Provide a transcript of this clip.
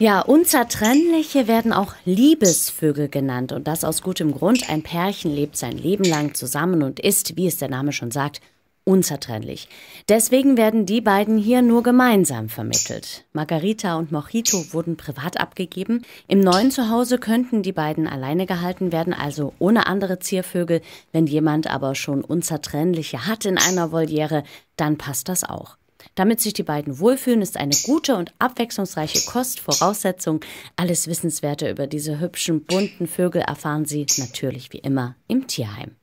Ja, unzertrennliche werden auch Liebesvögel genannt und das aus gutem Grund. Ein Pärchen lebt sein Leben lang zusammen und ist, wie es der Name schon sagt, unzertrennlich. Deswegen werden die beiden hier nur gemeinsam vermittelt. Margarita und Mojito wurden privat abgegeben. Im neuen Zuhause könnten die beiden alleine gehalten werden, also ohne andere Ziervögel. Wenn jemand aber schon unzertrennliche hat in einer Voliere, dann passt das auch. Damit sich die beiden wohlfühlen, ist eine gute und abwechslungsreiche Kost Voraussetzung. Alles Wissenswerte über diese hübschen, bunten Vögel erfahren sie natürlich wie immer im Tierheim.